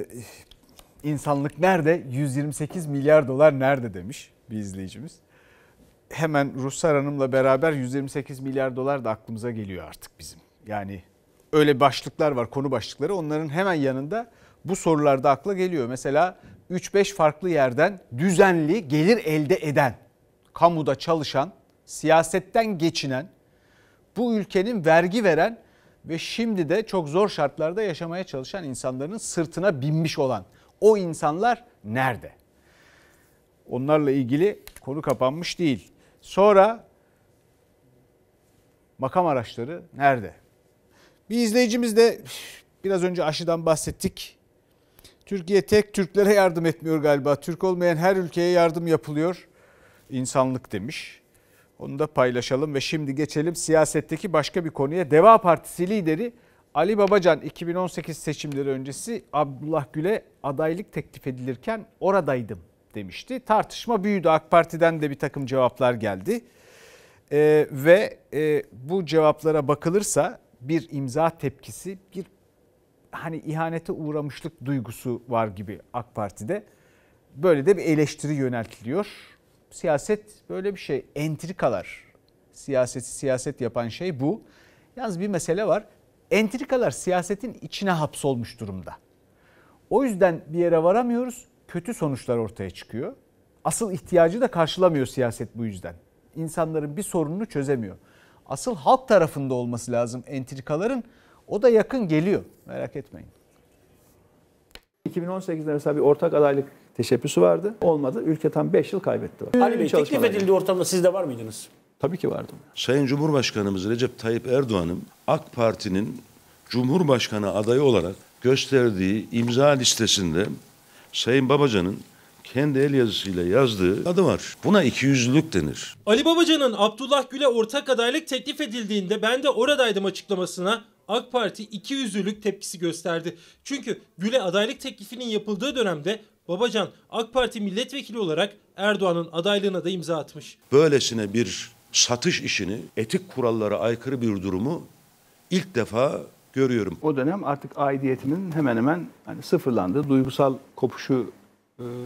Ee, insanlık nerede? 128 milyar dolar nerede demiş bir izleyicimiz. Hemen Ruhsar Hanım'la beraber 128 milyar dolar da aklımıza geliyor artık bizim. Yani öyle başlıklar var, konu başlıkları. Onların hemen yanında bu sorular da akla geliyor. Mesela 3-5 farklı yerden düzenli gelir elde eden, kamuda çalışan, siyasetten geçinen, bu ülkenin vergi veren ve şimdi de çok zor şartlarda yaşamaya çalışan insanların sırtına binmiş olan o insanlar nerede? Onlarla ilgili konu kapanmış değil. Sonra makam araçları nerede? Bir izleyicimiz de biraz önce aşıdan bahsettik. Türkiye tek Türklere yardım etmiyor galiba. Türk olmayan her ülkeye yardım yapılıyor. İnsanlık demiş. Onu da paylaşalım ve şimdi geçelim siyasetteki başka bir konuya. Deva Partisi lideri Ali Babacan 2018 seçimleri öncesi Abdullah Gül'e adaylık teklif edilirken oradaydım demişti. Tartışma büyüdü. AK Parti'den de bir takım cevaplar geldi. Ee, ve e, bu cevaplara bakılırsa bir imza tepkisi, bir hani ihanete uğramışlık duygusu var gibi AK Parti'de. Böyle de bir eleştiri yöneltiliyor siyaset böyle bir şey. Entrikalar. Siyaseti siyaset yapan şey bu. Yalnız bir mesele var. Entrikalar siyasetin içine hapsolmuş durumda. O yüzden bir yere varamıyoruz. Kötü sonuçlar ortaya çıkıyor. Asıl ihtiyacı da karşılamıyor siyaset bu yüzden. İnsanların bir sorununu çözemiyor. Asıl halk tarafında olması lazım entrikaların. O da yakın geliyor. Merak etmeyin. 2018'de mesela bir ortak adaylık teşebbüsü vardı. Olmadı. Ülke tam 5 yıl kaybetti. Ali Bey teklif edildiği ortamda siz de var mıydınız? Tabii ki vardım. Sayın Cumhurbaşkanımız Recep Tayyip Erdoğan'ın AK Parti'nin Cumhurbaşkanı adayı olarak gösterdiği imza listesinde Sayın Babacan'ın kendi el yazısıyla yazdığı adı var. Buna iki ikiyüzlülük denir. Ali Babacan'ın Abdullah Gül'e ortak adaylık teklif edildiğinde ben de oradaydım açıklamasına AK Parti iki ikiyüzlülük tepkisi gösterdi. Çünkü Gül'e adaylık teklifinin yapıldığı dönemde Babacan AK Parti milletvekili olarak Erdoğan'ın adaylığına da imza atmış. Böylesine bir satış işini, etik kurallara aykırı bir durumu ilk defa görüyorum. O dönem artık aidiyetimin hemen hemen hani sıfırlandı. Duygusal kopuşu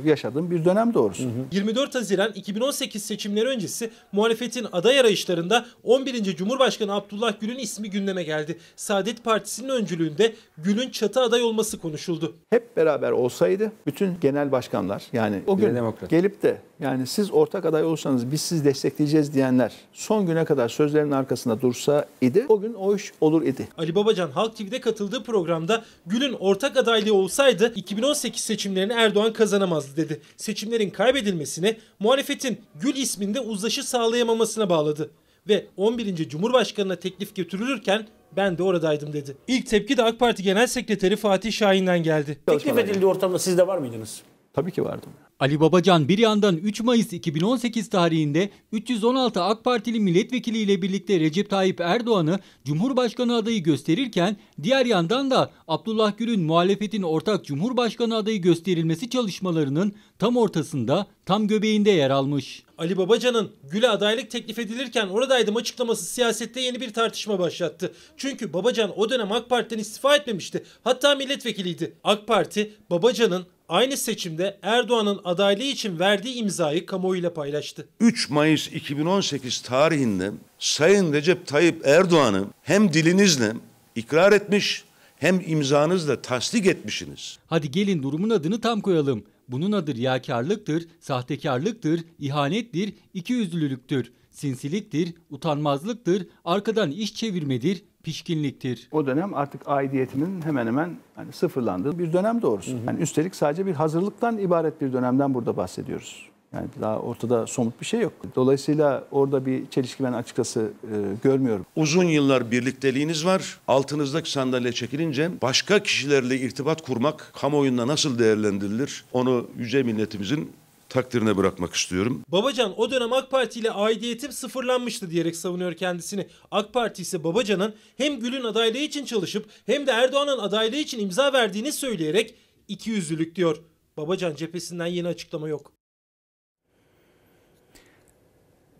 e, yaşadığım bir dönem doğrusu. 24 Haziran 2018 seçimleri öncesi muhalefetin aday arayışlarında 11. Cumhurbaşkanı Abdullah Gül'ün ismi gündeme geldi. Saadet Partisi'nin öncülüğünde Gül'ün çatı aday olması konuşuldu. Hep beraber olsaydı bütün genel başkanlar yani o gün demokrat. gelip de yani siz ortak aday olursanız biz siz destekleyeceğiz diyenler son güne kadar sözlerinin arkasında dursa idi o gün o iş olur idi. Ali Babacan Halk TV'de katıldığı programda Gül'ün ortak adaylığı olsaydı 2018 seçimlerini Erdoğan kazanabilirdi dayanamaz dedi. Seçimlerin kaybedilmesine muhalefetin Gül isminde uzlaşı sağlayamamasına bağladı ve 11. Cumhurbaşkanına teklif götürülürken ben de oradaydım dedi. İlk tepki de AK Parti Genel Sekreteri Fatih Şahin'den geldi. Teklif edildiği ortamda siz de var mıydınız? Tabii ki vardım. Ali Babacan bir yandan 3 Mayıs 2018 tarihinde 316 AK Partili milletvekili ile birlikte Recep Tayyip Erdoğan'ı Cumhurbaşkanı adayı gösterirken diğer yandan da Abdullah Gül'ün muhalefetin ortak Cumhurbaşkanı adayı gösterilmesi çalışmalarının tam ortasında, tam göbeğinde yer almış. Ali Babacan'ın Gül'e adaylık teklif edilirken oradaydım açıklaması siyasette yeni bir tartışma başlattı. Çünkü Babacan o dönem AK Parti'den istifa etmemişti. Hatta milletvekiliydi. AK Parti Babacan'ın aynı seçimde Erdoğan'ın adaylığı için verdiği imzayı kamuoyuyla paylaştı. 3 Mayıs 2018 tarihinde Sayın Recep Tayyip Erdoğan'ı hem dilinizle ikrar etmiş hem imzanızla tasdik etmişsiniz. Hadi gelin durumun adını tam koyalım. Bunun adı riyakarlıktır, sahtekarlıktır, ihanettir, ikiyüzlülüktür, sinsiliktir, utanmazlıktır, arkadan iş çevirmedir, pişkinliktir. O dönem artık aidiyetimin hemen hemen hani sıfırlandığı bir dönem doğrusu. Hı hı. Yani üstelik sadece bir hazırlıktan ibaret bir dönemden burada bahsediyoruz. Yani daha ortada somut bir şey yok. Dolayısıyla orada bir çelişki ben açıkçası e, görmüyorum. Uzun yıllar birlikteliğiniz var. Altınızdaki sandalye çekilince başka kişilerle irtibat kurmak kamuoyunda nasıl değerlendirilir? Onu yüce milletimizin takdirine bırakmak istiyorum. Babacan o dönem AK Parti ile aidiyetim sıfırlanmıştı diyerek savunuyor kendisini. AK Parti ise Babacan'ın hem Gül'ün adaylığı için çalışıp hem de Erdoğan'ın adaylığı için imza verdiğini söyleyerek iki yüzlülük diyor. Babacan cephesinden yeni açıklama yok.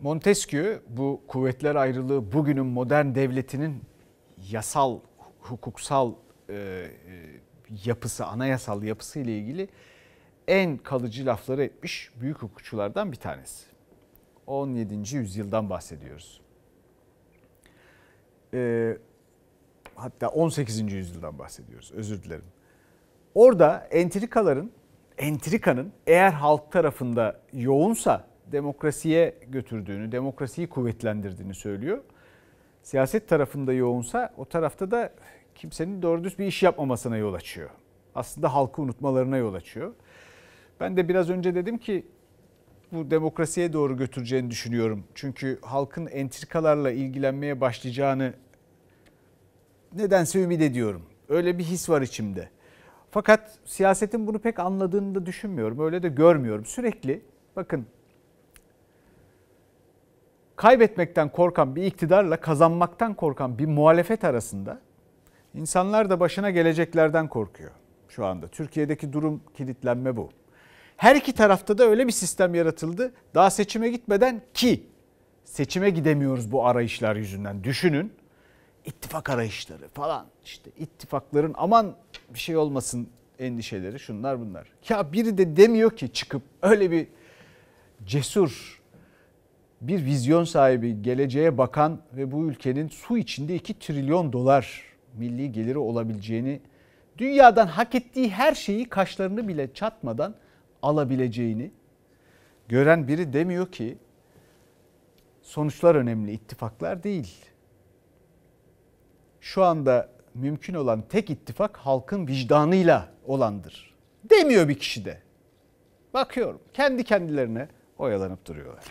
Montesquieu bu kuvvetler ayrılığı bugünün modern devletinin yasal, hukuksal e, e yapısı, anayasal yapısı ile ilgili en kalıcı lafları etmiş büyük hukukçulardan bir tanesi. 17. yüzyıldan bahsediyoruz. Ee, hatta 18. yüzyıldan bahsediyoruz. Özür dilerim. Orada entrikaların, entrikanın eğer halk tarafında yoğunsa demokrasiye götürdüğünü, demokrasiyi kuvvetlendirdiğini söylüyor. Siyaset tarafında yoğunsa o tarafta da kimsenin doğru düz bir iş yapmamasına yol açıyor. Aslında halkı unutmalarına yol açıyor. Ben de biraz önce dedim ki bu demokrasiye doğru götüreceğini düşünüyorum. Çünkü halkın entrikalarla ilgilenmeye başlayacağını nedense ümit ediyorum. Öyle bir his var içimde. Fakat siyasetin bunu pek anladığını da düşünmüyorum. Öyle de görmüyorum. Sürekli bakın kaybetmekten korkan bir iktidarla kazanmaktan korkan bir muhalefet arasında insanlar da başına geleceklerden korkuyor şu anda. Türkiye'deki durum kilitlenme bu. Her iki tarafta da öyle bir sistem yaratıldı. Daha seçime gitmeden ki seçime gidemiyoruz bu arayışlar yüzünden. Düşünün ittifak arayışları falan işte ittifakların aman bir şey olmasın endişeleri şunlar bunlar. Ya biri de demiyor ki çıkıp öyle bir cesur bir vizyon sahibi, geleceğe bakan ve bu ülkenin su içinde 2 trilyon dolar milli geliri olabileceğini, dünyadan hak ettiği her şeyi kaşlarını bile çatmadan alabileceğini gören biri demiyor ki sonuçlar önemli, ittifaklar değil. Şu anda mümkün olan tek ittifak halkın vicdanıyla olandır. Demiyor bir kişi de. Bakıyorum kendi kendilerine oyalanıp duruyorlar.